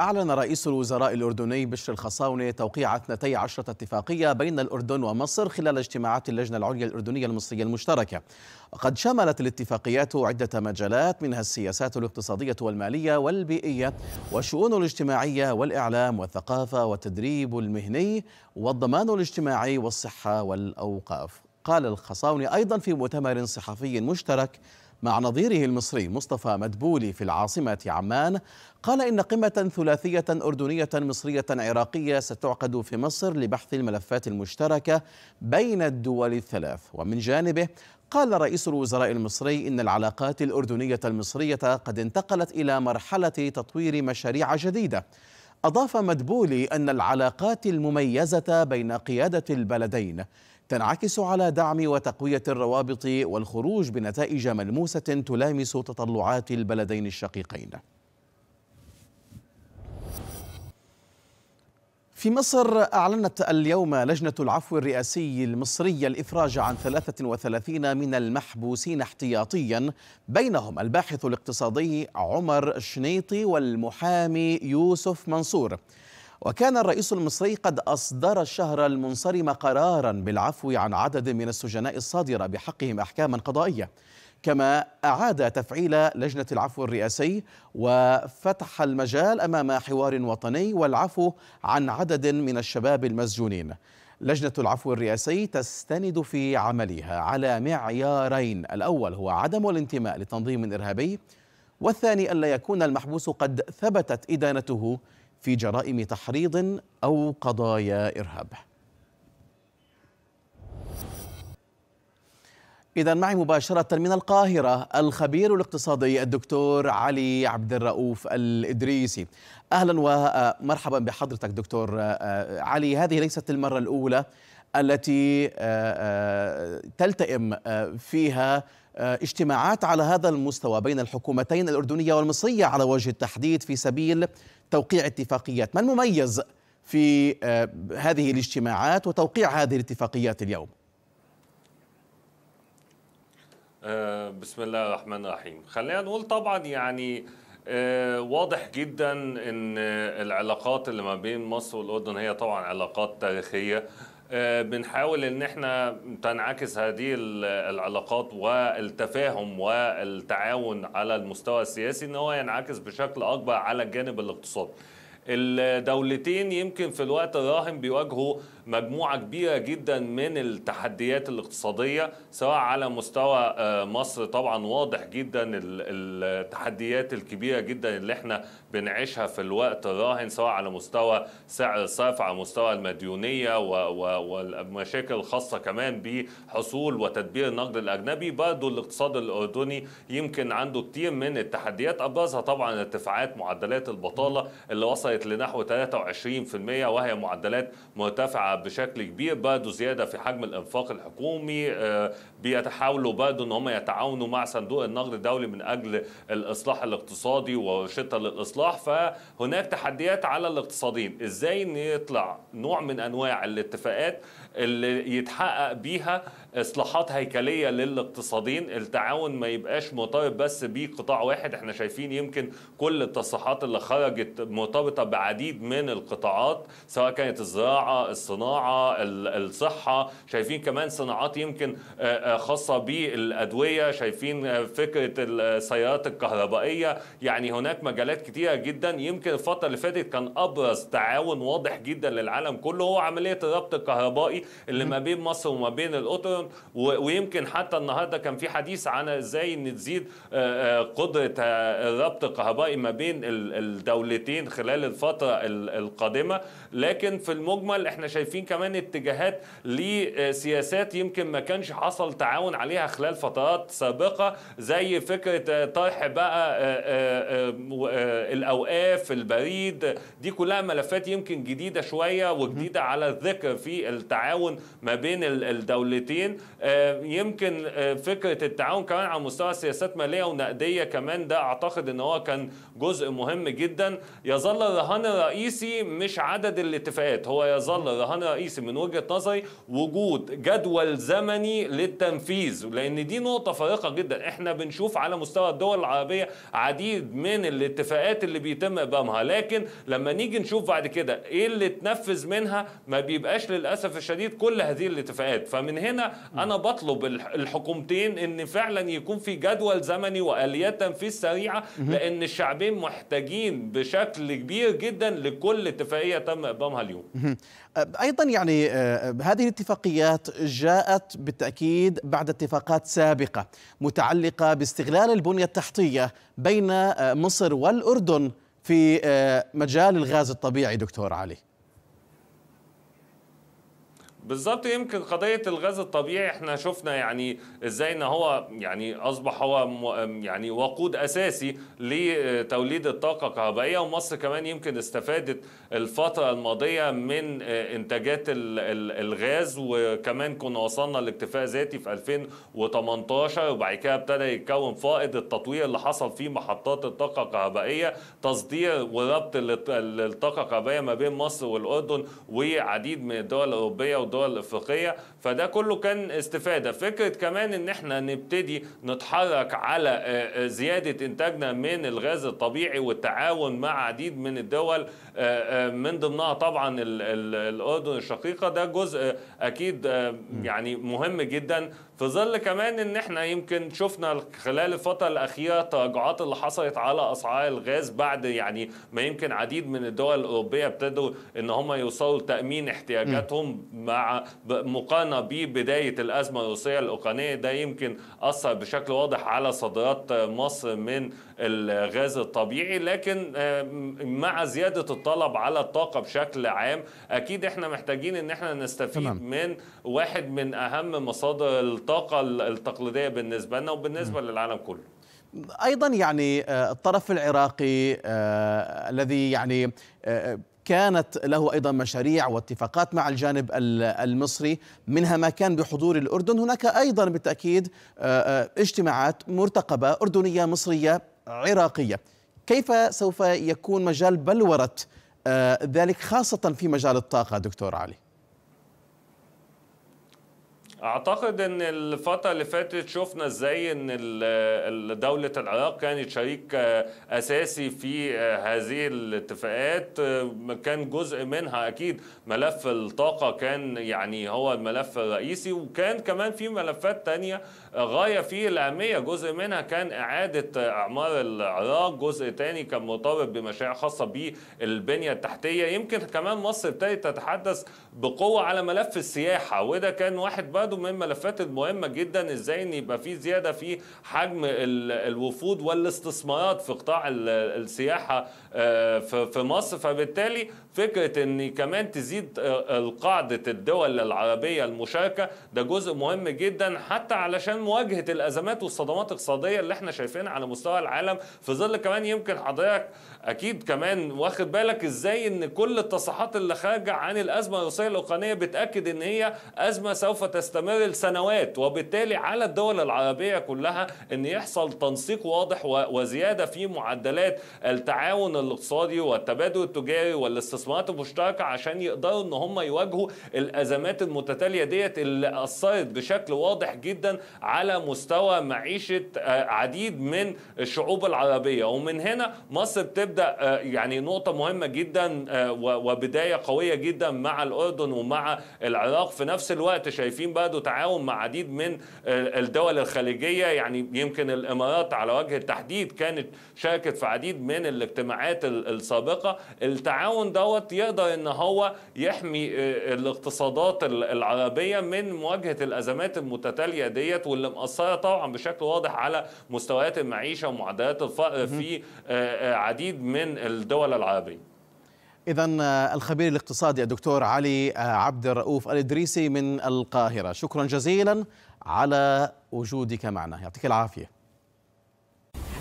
أعلن رئيس الوزراء الأردني بشر الخصاونة توقيع 12 اتفاقية بين الأردن ومصر خلال اجتماعات اللجنة العليا الأردنية المصرية المشتركة وقد شملت الاتفاقيات عدة مجالات منها السياسات الاقتصادية والمالية والبيئية والشؤون الاجتماعية والإعلام والثقافة والتدريب المهني والضمان الاجتماعي والصحة والأوقاف قال الخصاوني أيضا في مؤتمر صحفي مشترك مع نظيره المصري مصطفى مدبولي في العاصمة عمان قال إن قمة ثلاثية أردنية مصرية عراقية ستعقد في مصر لبحث الملفات المشتركة بين الدول الثلاث ومن جانبه قال رئيس الوزراء المصري إن العلاقات الأردنية المصرية قد انتقلت إلى مرحلة تطوير مشاريع جديدة أضاف مدبولي أن العلاقات المميزة بين قيادة البلدين تنعكس على دعم وتقوية الروابط والخروج بنتائج ملموسة تلامس تطلعات البلدين الشقيقين. في مصر أعلنت اليوم لجنة العفو الرئاسي المصرية الإفراج عن 33 من المحبوسين احتياطيا بينهم الباحث الاقتصادي عمر شنيطي والمحامي يوسف منصور وكان الرئيس المصري قد أصدر الشهر المنصرم قرارا بالعفو عن عدد من السجناء الصادرة بحقهم أحكاما قضائية كما أعاد تفعيل لجنة العفو الرئاسي وفتح المجال أمام حوار وطني والعفو عن عدد من الشباب المسجونين لجنة العفو الرئاسي تستند في عملها على معيارين الأول هو عدم الانتماء لتنظيم إرهابي والثاني ألا يكون المحبوس قد ثبتت إدانته في جرائم تحريض او قضايا ارهاب. إذا معي مباشرة من القاهرة الخبير الاقتصادي الدكتور علي عبد الرؤوف الإدريسي أهلا ومرحبا بحضرتك دكتور آه، علي هذه ليست المرة الأولى التي آه، آه، تلتئم آه، فيها اجتماعات على هذا المستوى بين الحكومتين الأردنية والمصرية على وجه التحديد في سبيل توقيع اتفاقيات ما المميز في هذه الاجتماعات وتوقيع هذه الاتفاقيات اليوم بسم الله الرحمن الرحيم خلينا نقول طبعا يعني واضح جدا ان العلاقات اللي ما بين مصر والاردن هي طبعا علاقات تاريخيه آه، بنحاول ان احنا تنعكس هذه العلاقات والتفاهم والتعاون على المستوى السياسي ان هو ينعكس بشكل اكبر على الجانب الاقتصادي الدولتين يمكن في الوقت الراهن بيواجهوا مجموعة كبيرة جدا من التحديات الاقتصادية سواء على مستوى آه، مصر طبعا واضح جدا التحديات الكبيرة جدا اللي احنا بنعيشها في الوقت الراهن سواء على مستوى سعر الصرف على مستوى المديونية والمشاكل الخاصة كمان بحصول وتدبير النقد الأجنبي برضو الاقتصاد الأردني يمكن عنده كتير من التحديات أبرزها طبعا ارتفاعات معدلات البطالة اللي وصلت وصلت لنحو 23% وهي معدلات مرتفعة بشكل كبير برضه زيادة في حجم الإنفاق الحكومي آه، بيتحاولوا برضه إن هم يتعاونوا مع صندوق النقد الدولي من أجل الإصلاح الاقتصادي وشتى للإصلاح فهناك تحديات على الاقتصاديين إزاي إن يطلع نوع من أنواع الاتفاقات اللي يتحقق بيها اصلاحات هيكليه للاقتصادين التعاون ما يبقاش مرتبط بس بقطاع واحد احنا شايفين يمكن كل التصريحات اللي خرجت مرتبطه بعديد من القطاعات سواء كانت الزراعه الصناعه الصحه شايفين كمان صناعات يمكن آه، آه، خاصه بالادويه شايفين آه، فكره السيارات الكهربائيه يعني هناك مجالات كتيره جدا يمكن الفتره اللي فاتت كان ابرز تعاون واضح جدا للعالم كله هو عمليه الربط الكهربائي اللي ما بين مصر وما بين الاردن ويمكن حتى النهارده كان في حديث عن ازاي ان تزيد آه، آه، قدره الربط آه، الكهربائي ما بين الدولتين خلال الفتره القادمه لكن في المجمل احنا شايفين كمان اتجاهات لسياسات يمكن ما كانش حصل تعاون عليها خلال فترات سابقه زي فكره طرح بقى الاوقاف البريد دي كلها ملفات يمكن جديده شويه وجديده على الذكر في التعاون التعاون ما بين الدولتين آه، يمكن آه، فكره التعاون كمان على مستوى سياسات ماليه ونقديه كمان ده اعتقد ان هو كان جزء مهم جدا يظل الرهان الرئيسي مش عدد الاتفاقات هو يظل الرهان الرئيسي من وجهه نظري وجود جدول زمني للتنفيذ لان دي نقطه فارقه جدا احنا بنشوف على مستوى الدول العربيه عديد من الاتفاقات اللي بيتم ابهامها لكن لما نيجي نشوف بعد كده ايه اللي اتنفذ منها ما بيبقاش للاسف الشديد الشديد كل هذه الاتفاقات فمن هنا انا بطلب الحكومتين ان فعلا يكون في جدول زمني واليات تنفيذ سريعه لان الشعبين محتاجين بشكل كبير جدا لكل اتفاقيه تم ابهامها اليوم ايضا يعني آه، هذه الاتفاقيات جاءت بالتاكيد بعد اتفاقات سابقه متعلقه باستغلال البنيه التحتيه بين آه، مصر والاردن في آه، مجال الغاز الطبيعي دكتور علي بالظبط يمكن قضيه الغاز الطبيعي احنا شفنا يعني ازاي ان هو يعني اصبح هو يعني وقود اساسي لتوليد الطاقه الكهربائيه ومصر كمان يمكن استفادت الفتره الماضيه من آه، انتاجات الغاز وكمان كنا وصلنا لاكتفاء ذاتي في 2018 وبعد كده ابتدى يتكون فائض التطوير اللي حصل فيه محطات الطاقه الكهربائيه تصدير وربط الطاقه الكهربائيه ما بين مصر والاردن وعديد من الدول الاوروبيه والدول الدول الافريقيه فده كله كان استفاده فكره كمان ان احنا نبتدي نتحرك على آه، آه، زياده انتاجنا من الغاز الطبيعي والتعاون مع عديد من الدول آه، من ضمنها طبعا الاردن الشقيقه ده جزء اكيد يعني مهم جدا في ظل كمان ان احنا يمكن شفنا خلال الفتره الاخيره التراجعات اللي حصلت على اسعار الغاز بعد يعني ما يمكن عديد من الدول الاوروبيه ابتدوا ان هم يوصلوا لتامين احتياجاتهم مع مقارنه ببدايه الازمه الروسيه الاوكرانيه ده يمكن اثر بشكل واضح على صادرات مصر من الغاز الطبيعي لكن آه، مع زياده الطلب على الطاقه بشكل عام اكيد احنا محتاجين ان احنا نستفيد من واحد من اهم مصادر الطاقه التقليديه بالنسبه لنا وبالنسبه للعالم كله ايضا يعني آه، الطرف العراقي آه، الذي يعني آه، كانت له ايضا مشاريع واتفاقات مع الجانب المصري منها ما كان بحضور الاردن هناك ايضا بالتاكيد اجتماعات مرتقبه اردنيه مصريه عراقيه كيف سوف يكون مجال بلوره ذلك خاصه في مجال الطاقه دكتور علي اعتقد ان الفتره اللي فاتت شفنا ازاي ان دوله العراق كانت شريك اساسي في هذه الاتفاقات كان جزء منها اكيد ملف الطاقه كان يعني هو الملف الرئيسي وكان كمان في ملفات تانية غايه في الاهميه جزء منها كان اعاده اعمار العراق جزء تاني كان مرتبط بمشاريع خاصه بالبنيه التحتيه يمكن كمان مصر ابتدت تتحدث بقوه على ملف السياحه وده كان واحد بقى خدوا من ملفات مهمه جدا ازاي ان يبقى في زياده في حجم الوفود والاستثمارات في قطاع السياحه آه، في مصر فبالتالي فكره ان كمان تزيد آه، قاعده الدول العربيه المشاركه ده جزء مهم جدا حتى علشان مواجهه الازمات والصدمات الاقتصاديه اللي احنا شايفينها على مستوى العالم في ظل كمان يمكن حضرتك اكيد كمان واخد بالك ازاي ان كل التصحيحات اللي خارجه عن الازمه الروسيه الاوكرانيه بتاكد ان هي ازمه سوف تستمر تستمر لسنوات وبالتالي على الدول العربية كلها أن يحصل تنسيق واضح وزيادة في معدلات التعاون الاقتصادي والتبادل التجاري والاستثمارات المشتركة عشان يقدروا أن هم يواجهوا الأزمات المتتالية ديت اللي أثرت بشكل واضح جدا على مستوى معيشة آه، عديد من الشعوب العربية ومن هنا مصر بتبدأ آه، يعني نقطة مهمة جدا آه، وبداية قوية جدا مع الأردن ومع العراق في نفس الوقت شايفين بقى وبرضه تعاون مع عديد من الدول الخليجية يعني يمكن الإمارات على وجه التحديد كانت شاركت في عديد من الاجتماعات السابقة التعاون دوت يقدر إن هو يحمي آه، الاقتصادات العربية من مواجهة الأزمات المتتالية ديت واللي مأثرة طبعا بشكل واضح على مستويات المعيشة ومعدلات الفقر في آه، آه، عديد من الدول العربية إذا آه، الخبير الاقتصادي الدكتور علي آه، عبد الرؤوف الإدريسي من القاهرة شكرا جزيلا على وجودك معنا يعطيك العافية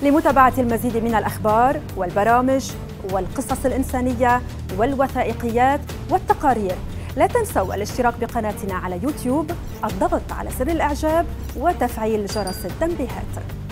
لمتابعة المزيد من الأخبار والبرامج والقصص الإنسانية والوثائقيات والتقارير لا تنسوا الاشتراك بقناتنا على يوتيوب الضغط على زر الإعجاب وتفعيل جرس التنبيهات